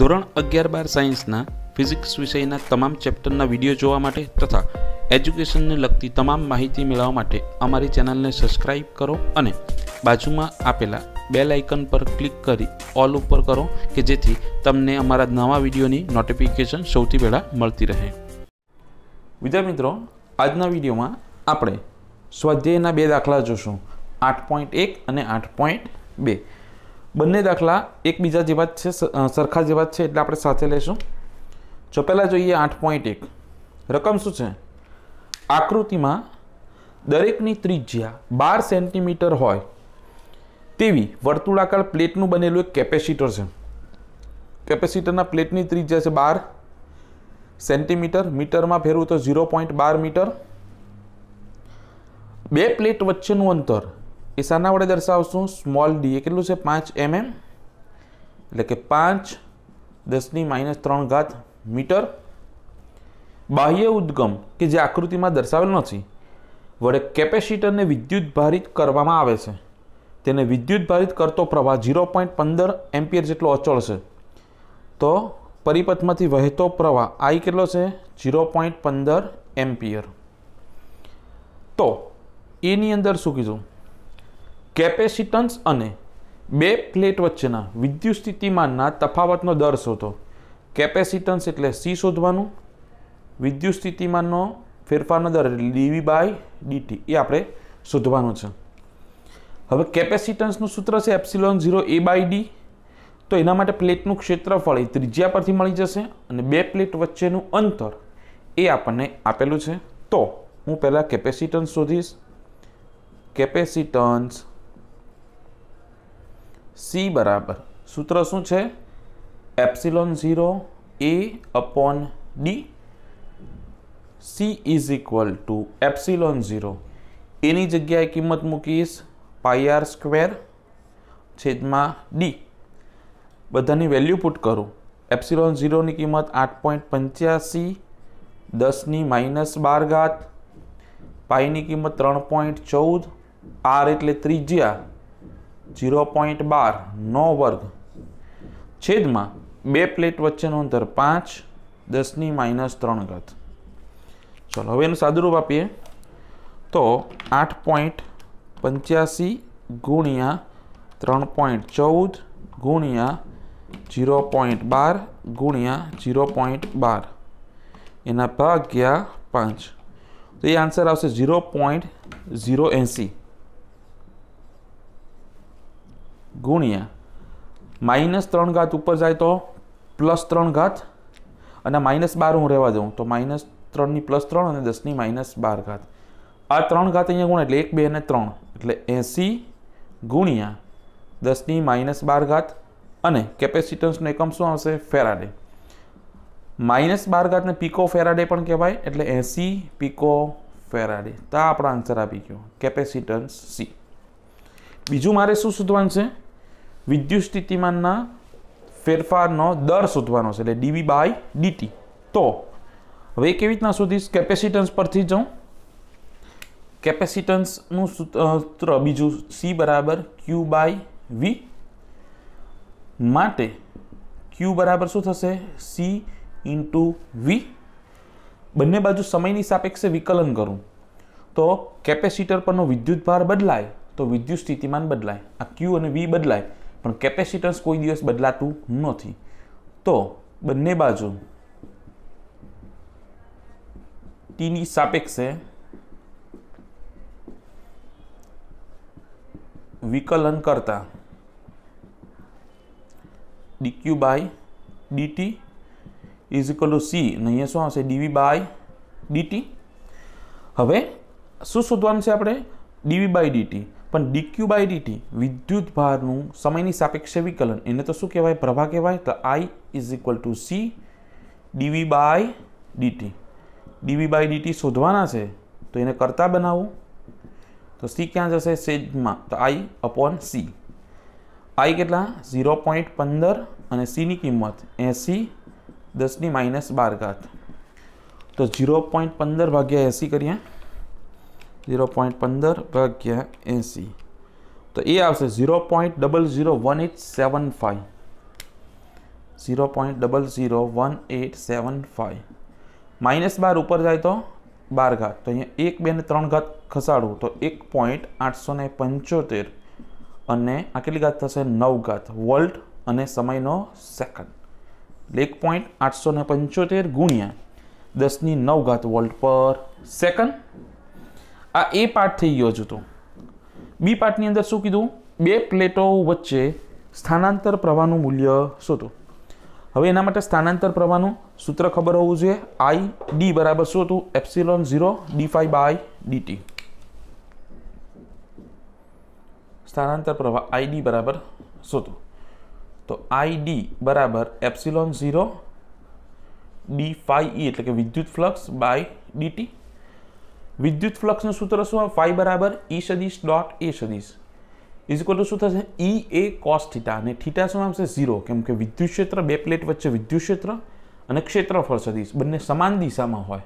ધોરણ અગિયાર બાર સાયન્સના ફિઝિક્સ વિષયના તમામ ચેપ્ટરના વિડીયો જોવા માટે તથા એજ્યુકેશનને લગતી તમામ માહિતી મેળવવા માટે અમારી ચેનલને સબસ્ક્રાઇબ કરો અને બાજુમાં આપેલા બેલ આઇકન પર ક્લિક કરી ઓલ ઉપર કરો કે જેથી તમને અમારા નવા વિડીયોની નોટિફિકેશન સૌથી પહેલાં મળતી રહે વિદ્યા મિત્રો આજના વિડીયોમાં આપણે સ્વાધ્યાયના બે દાખલા જોશું આઠ પોઈન્ટ એક અને આઠ પોઈન્ટ બે બંને દાખલા એકબીજા જેવા જ છે સરખા જેવા જ છે એટલે આપણે સાથે લઈશું જો પહેલાં જોઈએ આઠ પોઈન્ટ એક રકમ શું છે આકૃતિમાં દરેકની ત્રિજ્યા બાર સેન્ટીમીટર હોય તેવી વર્તુળાકાર પ્લેટનું બનેલું એક કેપેસિટર છે કેપેસિટરના પ્લેટની ત્રિજ્યા છે બાર સેન્ટીમીટર મીટરમાં ફેરવું તો ઝીરો પોઈન્ટ બાર મીટર બે પ્લેટ વચ્ચેનું અંતર એ શાના વડે દર્શાવશું સ્મોલ ડી એ કેટલું છે પાંચ એમએમ mm. એટલે કે પાંચ દસની માઇનસ ત્રણ ઘાત મીટર બાહ્ય ઉદ્ગમ કે જે આકૃતિમાં દર્શાવેલ નથી વડે કેપેસિટરને વિદ્યુત ભારિત કરવામાં આવે છે તેને વિદ્યુત ભારિત કરતો પ્રવાહ ઝીરો પોઈન્ટ પંદર એમ્પિયર જેટલો અચળ છે તો પરિપથમાંથી વહેતો પ્રવાહ આઈ કેટલો છે ઝીરો પોઈન્ટ પંદર એમ્પિયર તો એની e અંદર શું કીધું કેપેસિટન્સ અને બે પ્લેટ વચ્ચેના વિદ્યુત સ્થિતિમાનના તફાવતનો દર શોધો કેપેસિટન્સ એટલે સી શોધવાનું વિદ્યુત સ્થિતિમાનનો ફેરફારનો દર એટલે ડીવી બાય ડીટી એ આપણે શોધવાનો છે હવે કેપેસિટન્સનું સૂત્ર છે epsilon zero A by D તો એના માટે પ્લેટનું ક્ષેત્રફળ એ ત્રિજ્યા પરથી મળી જશે અને બે પ્લેટ વચ્ચેનું અંતર એ આપણને આપેલું છે તો હું પહેલાં કેપેસિટન્સ શોધીશ કેપેસિટન્સ સી બરાબર સૂત્ર શું છે epsilon zero A upon D C is equal to epsilon zero એની જગ્યાએ કિંમત મૂકીશ પાઈ આર સ્ક્વેર છેદમાં ડી બધાની વેલ્યુ પુટ કરું એપ્સિલોન ઝીરોની કિંમત આઠ પોઈન્ટ પંચ્યાસી દસની માઇનસ બાર ઘાત પાઈની કિંમત ત્રણ પોઈન્ટ ચૌદ આર એટલે ત્રિજ્યા જીરો પોઈન્ટ બાર નો વર્ગ છેદમાં બે પ્લેટ વચ્ચેનો અંતર પાંચ દસની માઇનસ ત્રણ ઘાત ચલો હવે એનું સાદુરૂપ આપીએ તો આઠ પોઈન્ટ પંચ્યાસી ગુણ્યા ત્રણ પોઈન્ટ ચૌદ ગુણ્યા જીરો પોઈન્ટ બાર ગુણ્યા જીરો પોઈન્ટ બાર એના ભાગ્યા પાંચ તો એ આન્સર આવશે ઝીરો પોઈન્ટ ઝીરો એંસી ગુણ્યા માઇનસ ત્રણ ઘાત ઉપર જાય તો પ્લસ ત્રણ ઘાત અને માઇનસ બાર હું રહેવા દઉં તો માઇનસ ત્રણની પ્લસ ત્રણ અને દસની માઇનસ બાર ઘાત આ ત્રણ ઘાત અહીંયા ગુણ એટલે એક બે અને ત્રણ એટલે એસી ગુણ્યા દસની માઇનસ બાર ઘાત અને કેપેસિટન્સનો એકમ શું આવશે ફેરાડે માઇનસ બાર ઘાતને પીકો ફેરાડે પણ કહેવાય એટલે એસી પીકો ફેરાડે તો આપણો આન્સર આપી ગયો કેપેસિટન્સ સી બીજું મારે શું શોધવાનું છે વિદ્યુત સ્થિતિમાનના ફેરફારનો દર શોધવાનો છે એટલે ડીવી બાય ડીટી તો હવે કેવી રીતના શોધીશ કેપેસિટન્સ પરથી જાઉં કેપેસિટન્સનું સૂત્ર બીજું સી બરાબર ક્યુ બાય વી માટે ક્યુ બરાબર શું થશે સી ઇન્ટુ વી બંને બાજુ સમયની સાપેક્ષે વિકલન કરું તો કેપેસિટર પરનો વિદ્યુત ભાર બદલાય તો વિદ્યુત સ્થિતિમાન બદલાય આ ક્યુ અને વી બદલાય પણ કેપેસિટન્સ કોઈ દિવસ બદલાતું નથી તો બંને બાજુ ટીની સાપેક્ષે વિકલન કરતા dq by dt is equal to C અને અહીંયા શું આવશે ડીવી બાય ડીટી હવે શું શોધવાનું છે આપણે ડીવી બાય ડીટી પણ ડીક્યુ બાય ડીટી વિદ્યુત ભારનું સમયની સાપેક્ષે વિકલન એને તો શું કહેવાય પ્રભા કહેવાય તો I is equal to C dv by dt dv by dt શોધવાના છે તો એને કરતા બનાવો તો સી ક્યાં જશે સેજમાં તો આઈ અપોન સી આઈ કેટલા ઝીરો પોઈન્ટ પંદર અને સીની કિંમત એસી દસની માઇનસ બાર ઘાત તો ઝીરો પોઈન્ટ પંદર ભાગ્યા એસી કરીએ ઝીરો પોઈન્ટ પંદર ભાગ્યા એંસી તો એ આવશે zero point double zero one eight seven five zero point double zero one eight seven five minus બાર ઉપર જાય તો બાર ઘાત તો અહીંયા એક બે ને ત્રણ ઘાત ખસાડવું તો એક પોઈન્ટ આઠસો ને પંચોતેર અને આ કેટલી ઘાત થશે નવ ઘાત વોલ્ટ અને સમયનો સેકન્ડ એટલે એક પોઈન્ટ આઠસો ને પંચોતેર ગુણ્યા દસની નવ ઘાત વોલ્ટ પર સેકન્ડ આ એ પાર્ટ થઈ ગયો જતો બી પાર્ટની અંદર શું કીધું બે પ્લેટો વચ્ચે સ્થાનાંતર પ્રવાહનું મૂલ્ય શોધો હવે એના માટે સ્થાનાંતર પ્રવાહનું સૂત્ર ખબર હોવું જોઈએ આઈ ડી બરાબર શું હતું epsilon zero D phi by dt સ્થાનાંતર પ્રવાહ આઈ ડી બરાબર શોધો તો આઈ ડી બરાબર epsilon zero D phi E e એટલે કે વિદ્યુત ફ્લક્સ બાય ડીટી વિદ્યુત ફ્લક્સનું સૂત્ર શું આવે ફાઈ બરાબર ઈ e સદીશ ડોટ એ સદીશ ઇઝ ઇક્વલ ટુ શું થશે ઈ એ કોસ થીટા અને થીટા શું આવશે ઝીરો કેમ કે વિદ્યુત ક્ષેત્ર બે પ્લેટ વચ્ચે વિદ્યુત ક્ષેત્ર અને ક્ષેત્રફળ સદીશ બંને સમાન દિશામાં હોય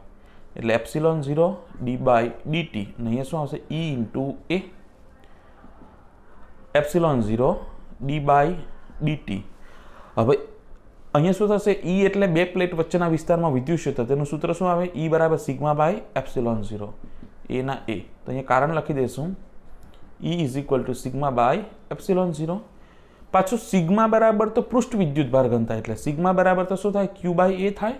એટલે epsilon zero D by dt અને અહીંયા શું આવશે E into A epsilon zero D by dt હવે અહીંયા શું થશે ઈ e એટલે બે પ્લેટ વચ્ચેના વિસ્તારમાં વિદ્યુત ક્ષેત્ર તેનું સૂત્ર શું આવે ઈ e બરાબર સિગ્મા બાય એપ્સિલોન ઝીરો એના એ તો અહીંયા કારણ લખી દઈશું E is equal to sigma by epsilon zero પાછું સિગ્મા બરાબર તો પૃષ્ઠ વિદ્યુત ભાર ઘનતા એટલે સિગ્મા બરાબર તો શું થાય ક્યુ બાય એ થાય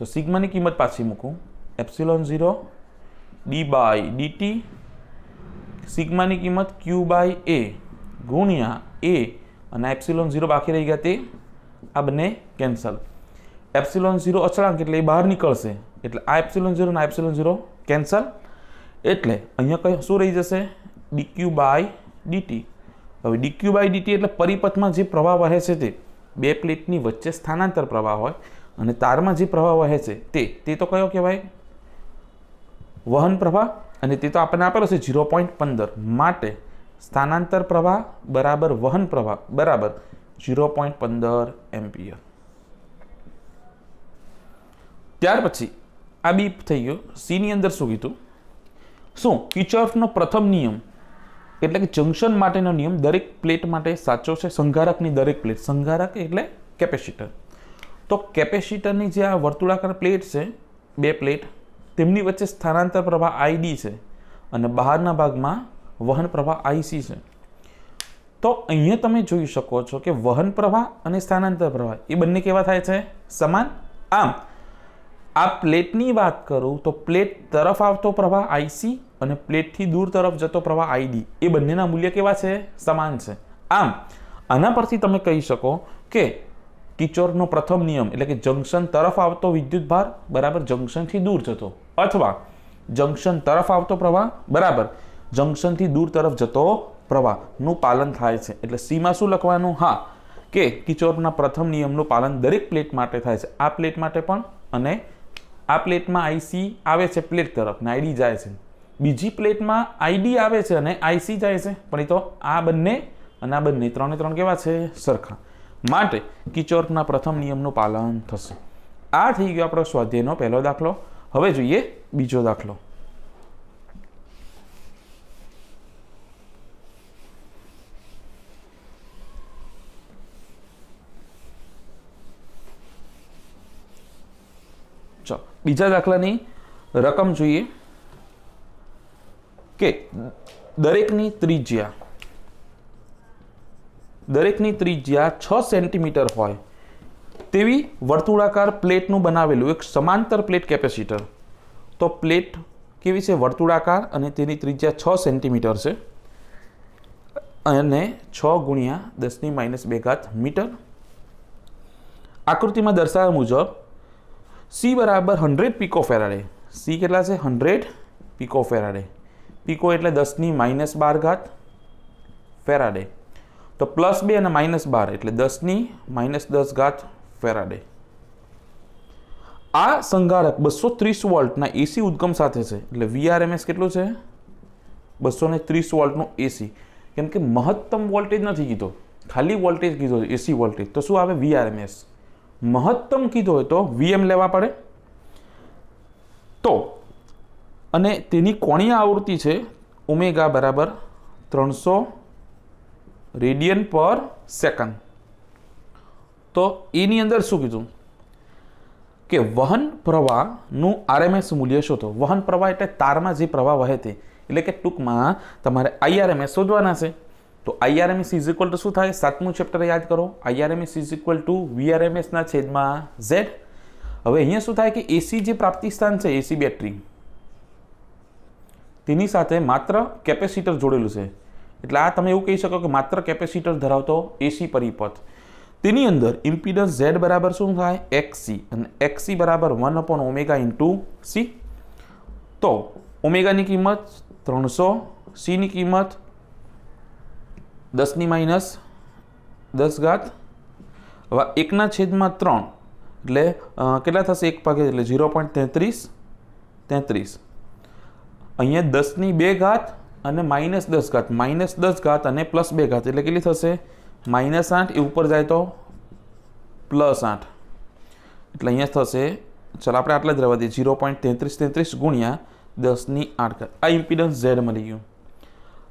તો સિગ્માની કિંમત પાછી મૂકું epsilon zero D by dt સિગ્માની કિંમત ક્યુ બાય એ ગુણ્યા એ અને એપ્સિલોન ઝીરો બાકી રહી ગયા તે આ બંને કેન્સલ એપ્સિલોન ઝીરો અચળાંક એટલે એ બહાર નીકળશે એટલે આ એપ્સિલોન ઝીરો ને એપ્સિલોન ઝીરો કેન્સલ એટલે અહીંયા કંઈ શું રહી જશે ડીક્યુ બાય ડીટી હવે ડીક્યુ બાય ડીટી એટલે પરિપથમાં જે પ્રવાહ વહે છે તે બે પ્લેટની વચ્ચે સ્થાનાંતર પ્રવાહ હોય અને તારમાં જે પ્રવાહ વહે છે તે તે તો કયો કહેવાય વહન પ્રવાહ અને તે તો આપણને આપેલો છે ઝીરો પોઈન્ટ પંદર માટે સ્થાનાંતર પ્રવાહ બરાબર વહન પ્રવાહ બરાબર જીરો પોઈન્ટ પંદર એમ્પિયર ત્યાર પછી આ બી થઈ ગયો સીની અંદર શું કીધું શું કિચોફનો પ્રથમ નિયમ એટલે કે જંક્શન માટેનો નિયમ દરેક પ્લેટ માટે સાચો છે સંઘારકની દરેક પ્લેટ સંઘારક એટલે કેપેસિટર તો કેપેસિટરની જે આ વર્તુળાકાર પ્લેટ છે બે પ્લેટ તેમની વચ્ચે સ્થાનાંતર પ્રવાહ આઈડી છે અને બહારના ભાગમાં વહન પ્રવાહ આઈસી છે તો અહીંયા તમે જોઈ શકો છો કે વહન પ્રવાહ અને સ્થાનાંતર પ્રવાહ એ બંને કેવા થાય છે સમાન આમ આ પ્લેટની વાત કરું તો પ્લેટ તરફ આવતો પ્રવાહ આઈસી અને પ્લેટથી દૂર તરફ જતો પ્રવાહ આઈડી એ બંનેના મૂલ્ય કેવા છે સમાન છે આમ આના પરથી તમે કહી શકો કે કિચોરનો પ્રથમ નિયમ એટલે કે જંકશન તરફ આવતો વિદ્યુત ભાર બરાબર જંકશનથી દૂર જતો અથવા જંકશન તરફ આવતો પ્રવાહ બરાબર જંકશનથી દૂર તરફ જતો પ્રવાહનું પાલન થાય છે એટલે સીમાં શું લખવાનું હા કે કિચોરના પ્રથમ નિયમનું પાલન દરેક પ્લેટ માટે થાય છે આ પ્લેટ માટે પણ અને આ પ્લેટમાં આઈસી આવે છે પ્લેટ તરફ ને આઈડી જાય છે બીજી પ્લેટમાં આઈડી આવે છે અને આઈસી જાય છે પણ એ તો આ બંને અને આ બંને ત્રણે ત્રણ કેવા છે સરખા માટે કિચોર્કના પ્રથમ નિયમનું પાલન થશે આ થઈ ગયો આપણો સ્વાધ્યાયનો પહેલો દાખલો હવે જોઈએ બીજો દાખલો ચલો બીજા દાખલાની રકમ જોઈએ કે દરેકની ત્રિજ્યા દરેકની ત્રિજ્યા છ સેન્ટીમીટર હોય તેવી વર્તુળાકાર પ્લેટનું બનાવેલું એક સમાંતર પ્લેટ કેપેસિટર તો પ્લેટ કેવી છે વર્તુળાકાર અને તેની ત્રિજ્યા છ સેન્ટીમીટર છે અને છ ગુણ્યા દસની માઇનસ બે ઘાત મીટર આકૃતિમાં દર્શાવ્યા મુજબ સી બરાબર હંડ્રેડ પીકો ફેરાડે સી કેટલા છે હંડ્રેડ પીકો ફેરાડે પીકો એટલે દસની માઇનસ બાર ઘાત ફેરાડે તો પ્લસ બે અને માઇનસ બાર એટલે દસની માઇનસ દસ ઘાત ફેરાડે આ સંઘારક બસો ત્રીસ વોલ્ટના એસી ઉદ્ગમ સાથે છે એટલે વીઆરએમએસ કેટલું છે બસો ને ત્રીસ વોલ્ટનું એસી કેમ કે મહત્તમ વોલ્ટેજ નથી કીધો ખાલી વોલ્ટેજ કીધો એસી વોલ્ટેજ તો શું આવે વીઆરએમએસ મહત્તમ કીધો હોય તો વીએમ લેવા પડે તો અને તેની કોણીય આવૃત્તિ છે ઉમેગા બરાબર ત્રણસો રેડિયન પર સેકન્ડ તો એની અંદર શું કીધું કે વહન પ્રવાહનું આરએમએસ મૂલ્ય શોધો વહન પ્રવાહ એટલે તારમાં જે પ્રવાહ વહે તે એટલે કે ટૂંકમાં તમારે આઈઆરએમએસ શોધવાના છે तो IRM C is equal to શું થાય 7 મો ચેપ્ટર યાદ કરો IRM C is equal to VRMS ના છેદમાં ઝેડ હવે અહીંયા શું થાય કે एसी જે પ્રાપ્તિસ્થાન છે एसी બેટરી તેની સાથે માત્ર કેપેસિટર जोडેલું છે એટલે આ તમે એવું કહી શકો કે માત્ર કેપેસિટર ધરાવતો एसी परिपथ તેની અંદર ઇમ્પિડન્સ ઝેડ બરાબર શું થાય એસી અને એસી બરાબર 1 / ઓમેગા * सी તો ઓમેગા ની કિંમત 300 સી ની કિંમત દસની માઇનસ દસ ઘાત હવે એકના છેદમાં ત્રણ એટલે કેટલા થશે એક ભાગે એટલે ઝીરો પોઈન્ટ તેત્રીસ તેત્રીસ અહીંયા દસની બે ઘાત અને માઇનસ દસ ઘાત માઇનસ દસ ઘાત અને પ્લસ બે ઘાત એટલે કેટલી થશે માઇનસ આઠ એ ઉપર જાય તો પ્લસ આઠ એટલે અહીંયા થશે ચાલો આપણે આટલા જ રહેવા દઈએ ઝીરો પોઈન્ટ તેત્રીસ તેત્રીસ ગુણ્યા દસની આઠ ઘાત આ ઇમ્પિડન્સ ઝેડ મળી ગયું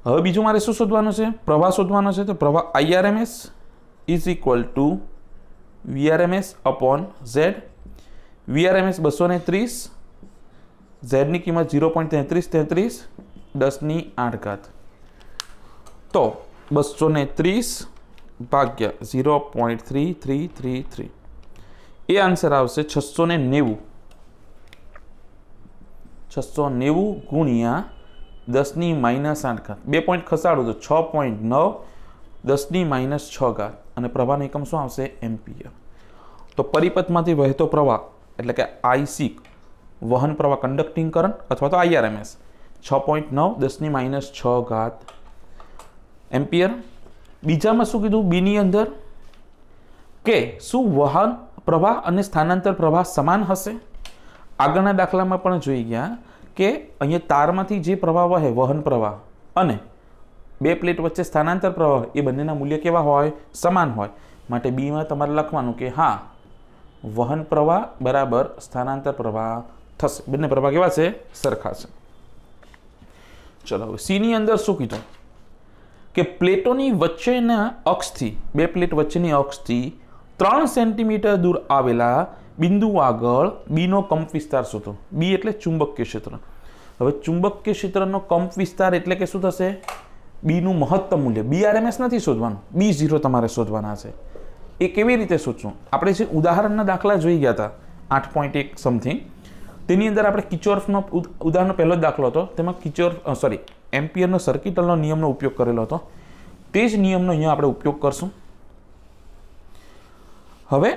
હવે બીજું મારે શું શોધવાનું છે પ્રવાહ શોધવાનો છે તો પ્રવાહ IRMS is equal to VRMS upon Z VRMS બસો ને ત્રીસ ઝેડની કિંમત ઝીરો પોઈન્ટ તેત્રીસ તેત્રીસ દસની આઠ ઘાત તો બસો ને ત્રીસ ભાગ્યા zero point three three three three એ આન્સર આવશે છસો ને નેવું છસો નેવું ગુણ્યા દસની માઇનસ આઠ ઘાત બે પોઈન્ટ ખસાડો તો છ પોઈન્ટ નવ દસની માઇનસ છ ઘાત અને પ્રવાહનો એકમ શું આવશે એમ્પિયર તો પરિપથમાંથી વહેતો પ્રવાહ એટલે કે આઈસી વહન પ્રવાહ કંડક્ટિંગ કરંટ અથવા તો આઈઆરએમએસ છ પોઈન્ટ નવ દસની માઇનસ છ ઘાત એમ્પિયર બીજામાં શું કીધું બીની અંદર કે શું વહન પ્રવાહ અને સ્થાનાંતર પ્રવાહ સમાન હશે આગળના દાખલામાં પણ જોઈ ગયા કે અહીંયા તારમાંથી જે પ્રવાહ વહે વહન પ્રવાહ અને બે પ્લેટ વચ્ચે સ્થાનાંતર પ્રવાહ એ બંનેના મૂલ્ય કેવા હોય સમાન હોય માટે બીમાં તમારે લખવાનું કે હા વહન પ્રવાહ બરાબર સ્થાનાંતર પ્રવાહ થશે બંને પ્રવાહ કેવા છે સરખા છે ચલો હવે સીની અંદર શું કીધું કે પ્લેટોની વચ્ચેના અક્ષથી બે પ્લેટ વચ્ચેની અક્ષથી ત્રણ સેન્ટીમીટર દૂર આવેલા બિંદુ આગળ બીનો કંપ વિસ્તાર શોધો બી એટલે ચુંબકીય ક્ષેત્ર હવે ચુંબકીય ક્ષેત્રનો કંપ વિસ્તાર એટલે કે શું થશે બીનું મહત્તમ મૂલ્ય બીઆરએમએસ નથી શોધવાનું બી ઝીરો તમારે શોધવાના છે એ કેવી રીતે શોધશું આપણે જે ઉદાહરણના દાખલા જોઈ ગયા હતા આઠ પોઈન્ટ એક સમથિંગ તેની અંદર આપણે કિચોર્ફનો ઉદાહરણનો પહેલો જ દાખલો હતો તેમાં કિચોર સોરી એમ્પિયરનો સર્કિટલનો નિયમનો ઉપયોગ કરેલો હતો તે જ નિયમનો અહીંયા આપણે ઉપયોગ કરશું હવે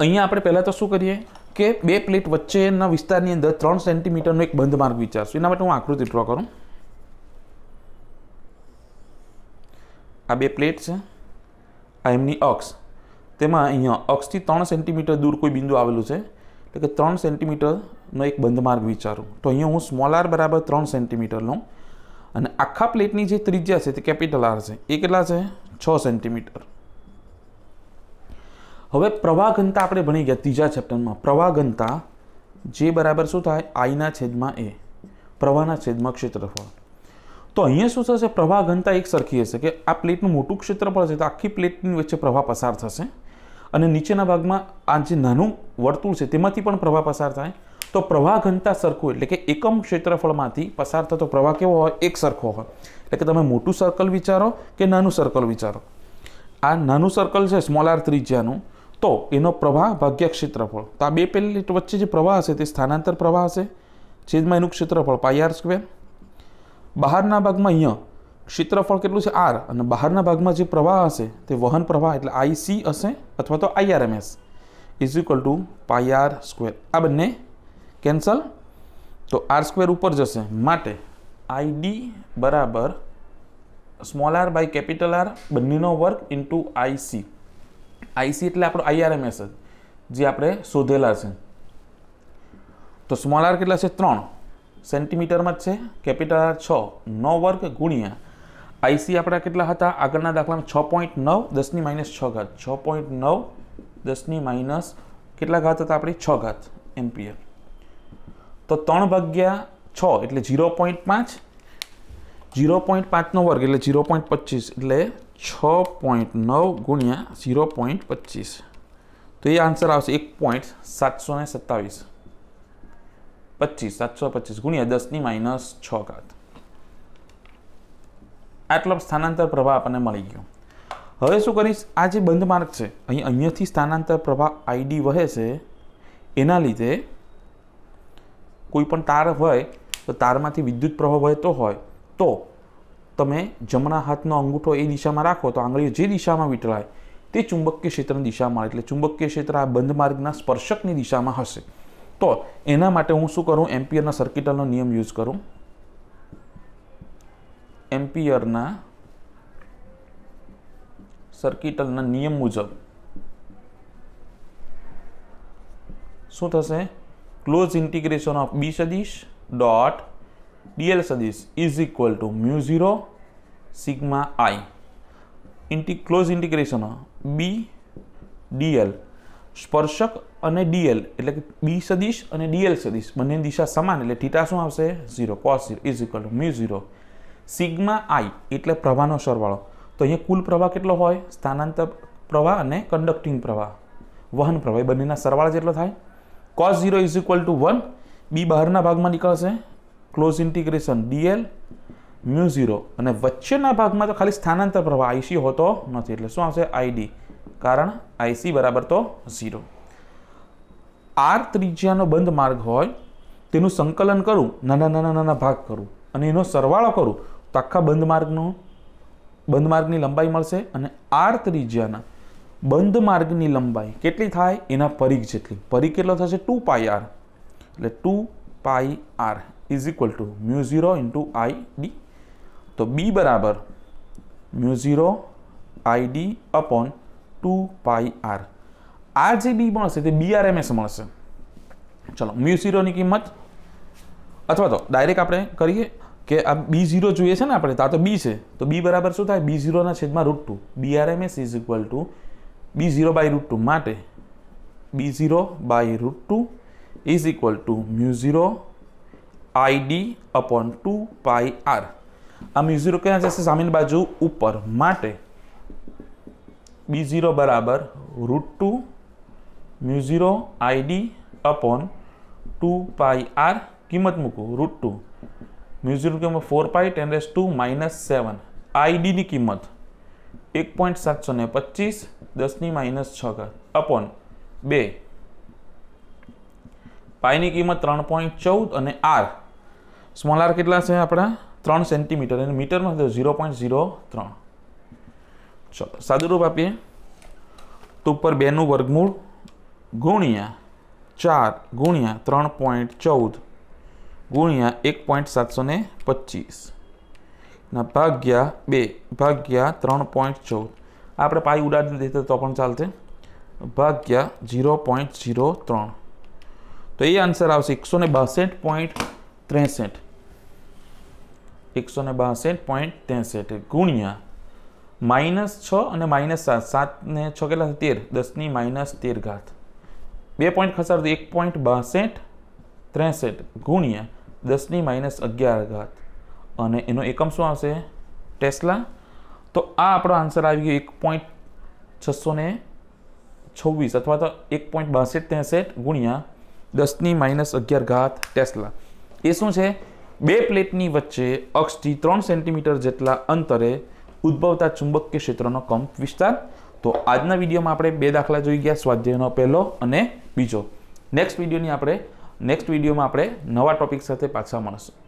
અહીંયા આપણે પહેલાં તો શું કરીએ કે બે પ્લેટ વચ્ચેના વિસ્તારની અંદર ત્રણ સેન્ટીમીટરનો એક બંધ માર્ગ વિચારશું એના માટે હું આકૃતિ ડ્રો કરું આ બે પ્લેટ છે આ એમની અક્ષ તેમાં અહીંયા અક્ષથી ત્રણ સેન્ટીમીટર દૂર કોઈ બિંદુ આવેલું છે એટલે કે ત્રણ સેન્ટીમીટરનો એક બંધ માર્ગ વિચારું તો અહીંયા હું સ્મોલ આર બરાબર ત્રણ સેન્ટીમીટર લઉં અને આખા પ્લેટની જે ત્રિજ્યા છે તે કેપિટલ આર છે એ કેટલા છે છ સેન્ટીમીટર હવે પ્રવાહ ઘનતા આપણે ભણી ગયા ત્રીજા ચેપ્ટરમાં પ્રવાહ ઘનતા જે બરાબર શું થાય આઈના છેદમાં એ પ્રવાહના છેદમાં ક્ષેત્રફળ તો અહીંયા શું થશે પ્રવાહ ઘનતા એક સરખી હશે કે આ પ્લેટનું મોટું ક્ષેત્રફળ છે તો આખી પ્લેટની વચ્ચે પ્રવાહ પસાર થશે અને નીચેના ભાગમાં આ જે નાનું વર્તુળ છે તેમાંથી પણ પ્રવાહ પસાર થાય તો પ્રવાહ ઘનતા સરખું એટલે કે એકમ ક્ષેત્રફળમાંથી પસાર થતો પ્રવાહ કેવો હોય એક સરખો હોય એટલે કે તમે મોટું સર્કલ વિચારો કે નાનું સર્કલ વિચારો આ નાનું સર્કલ છે સ્મોલ આર ત્રિજ્યાનું તો એનો પ્રવાહ ભાગ્ય ક્ષેત્રફળ તો આ બે પ્લેટ વચ્ચે જે પ્રવાહ હશે તે સ્થાનાંતર પ્રવાહ હશે છેદમાં એનું ક્ષેત્રફળ પાયાર સ્ક્વેર બહારના ભાગમાં અહીંયા ક્ષેત્રફળ કેટલું છે આર અને બહારના ભાગમાં જે પ્રવાહ હશે તે વહન પ્રવાહ એટલે આઈસી હશે અથવા તો IRMS is equal to pi r square આ બંને કેન્સલ તો આર સ્ક્વેર ઉપર જશે માટે આઈડી બરાબર small R by capital R બંનેનો વર્ગ ઇન્ટુ આઈસી આઈસી એટલે આપણો આઈઆરએમએસ જ જે આપણે શોધેલા છે તો સ્મોલ આર કેટલા છે ત્રણ સેન્ટીમીટરમાં જ છે કેપિટલ આર છ નો વર્ગ ગુણ્યા આઈસી આપણા કેટલા હતા આગળના દાખલામાં છ પોઈન્ટ નવ દસની માઇનસ છ ઘાત છ પોઈન્ટ નવ દસની માઇનસ કેટલા ઘાત હતા આપણી છ ઘાત એમ્પિયર તો ત્રણ ભાગ્યા છ એટલે ઝીરો પોઈન્ટ પાંચ ઝીરો પોઈન્ટ પાંચનો વર્ગ એટલે ઝીરો પોઈન્ટ પચીસ એટલે છ પોઈન્ટ નવ ગુણ્યા ઝીરો પોઈન્ટ પચીસ તો એ આન્સર આવશે એક પોઈન્ટ સાતસો ને સત્તાવીસ પચીસ સાતસો પચીસ ગુણ્યા દસની માઇનસ છ ઘાત આટલો સ્થાનાંતર પ્રવાહ આપણને મળી ગયો હવે શું કરીશ આ જે બંધ માર્ગ છે અહીં અહીંયાથી સ્થાનાંતર પ્રવાહ આઈડી વહે છે એના લીધે કોઈ પણ તાર હોય તો તારમાંથી વિદ્યુત પ્રવાહ વહેતો હોય તો તમે જમણા હાથનો અંગૂઠો એ દિશામાં રાખો તો આંગળીઓ જે દિશામાં વીંટળાય તે ચુંબકીય ક્ષેત્રની દિશામાં એટલે ચુંબકીય ક્ષેત્ર આ બંધ માર્ગના સ્પર્શકની દિશામાં હશે તો એના માટે હું શું કરું એમ્પિયરના સર્કિટલનો નિયમ યુઝ કરું એમ્પિયરના સર્કિટલના નિયમ મુજબ શું થશે ક્લોઝ ઇન્ટિગ્રેશન ઓફ બી સદીશ ડોટ ડીએલ સદિશ is equal to mu zero sigma I into close integration B DL સ્પર્શક અને ડીએલ એટલે કે બી સદીશ અને ડીએલ સદીશ બંને દિશા સમાન એટલે થીટા શું આવશે zero cos zero is equal to mu zero sigma I એટલે પ્રવાહનો સરવાળો તો અહીંયા કુલ પ્રવાહ કેટલો હોય સ્થાનાંતર પ્રવાહ અને કંડક્ટિંગ પ્રવાહ વહન પ્રવાહ બંનેના સરવાળા જેટલો થાય cos zero is equal to one B બહારના ભાગમાં નીકળશે close integration DL mu zero અને વચ્ચેના ભાગમાં તો ખાલી સ્થાનાંતર પ્રવાહ આઈસી હોતો નથી એટલે શું આવશે આઈડી કારણ આઈસી બરાબર તો ઝીરો આર ત્રિજ્યાનો બંધ માર્ગ હોય તેનું સંકલન કરું નાના નાના નાના ભાગ કરું અને એનો સરવાળો કરું તો આખા બંધ માર્ગનો બંધ માર્ગની લંબાઈ મળશે અને આર ત્રિજ્યાના બંધ માર્ગની લંબાઈ કેટલી થાય એના પરિઘ જેટલી પરિઘ કેટલો થશે ટુ પાય આર એટલે two pi r is equal to mu zero into I D તો બી બરાબર mu zero I D upon two pi r આ જે બી મળશે તે બી આર એમએસ મળશે ચલો મ્યુ ઝીરોની કિંમત અથવા તો ડાયરેક્ટ આપણે કરીએ કે આ બી ઝીરો જોઈએ છે ને આપણે આ તો બી છે તો બી બરાબર શું થાય બી ઝીરોના છેદમાં root two B R M S is equal to B zero by root two માટે B zero by root two is equal to mu zero ID upon two pi r આ mu zero ક્યાં જશે સામેની બાજુ ઉપર માટે B zero બરાબર root two mu zero ID upon two pi r કિંમત મૂકું રૂટ ટુ મ્યુ ઝીરો કિંમત four pi ten raise to minus seven આઈડીની કિંમત એક પોઈન્ટ સાતસો ને પચીસ દસની માઇનસ છ ઘાત અપોન બે પાઈની કિંમત ત્રણ પોઈન્ટ ચૌદ અને આર સ્મોલ આર કેટલા છે આપણા ત્રણ સેન્ટીમીટર અને મીટરમાં છે ઝીરો પોઈન્ટ ઝીરો ત્રણ ચલો સાદુરૂપ આપીએ તો ઉપર બેનું વર્ગમૂળ ગુણ્યા ચાર ગુણ્યા ત્રણ પોઈન્ટ ચૌદ ગુણ્યા એક પોઈન્ટ સાતસો ને પચીસ ના ભાગ્યા બે ભાગ્યા ત્રણ પોઈન્ટ ચૌદ આપણે પાઈ ઉડાડી દીધી તો પણ ચાલશે ભાગ્યા ઝીરો પોઈન્ટ ઝીરો ત્રણ તો એ આન્સર આવશે એકસો ને બાસઠ પોઈન્ટ ત્રેસઠ એકસો ને બાસઠ પોઈન્ટ ત્રેસઠ ગુણ્યા માઇનસ છ અને માઇનસ સાત સાત ને છ કેટલા તેર દસની માઇનસ તેર ઘાત બે પોઈન્ટ ખસાર એક પોઈન્ટ બાસઠ ત્રેસઠ ગુણ્યા દસની માઇનસ અગિયાર ઘાત અને એનો એકમ શું આવશે ટેસ્લા તો આ આપણો આન્સર આવી ગયો એક પોઈન્ટ છસો ને છવ્વીસ અથવા તો એક પોઈન્ટ બાસઠ ત્રેસઠ ગુણ્યા દસની માઇનસ અગિયાર ઘાત ટેસ્લા એ શું છે બે પ્લેટની વચ્ચે અક્ષથી ત્રણ સેન્ટીમીટર જેટલા અંતરે ઉદ્ભવતા ચુંબકીય ક્ષેત્રનો કંપ વિસ્તાર તો આજના વિડીયોમાં આપણે બે દાખલા જોઈ ગયા સ્વાધ્યાયનો પહેલો અને બીજો નેક્સ્ટ વિડીયોની આપણે નેક્સ્ટ વિડીયોમાં આપણે નવા ટોપિક સાથે પાછા મળશું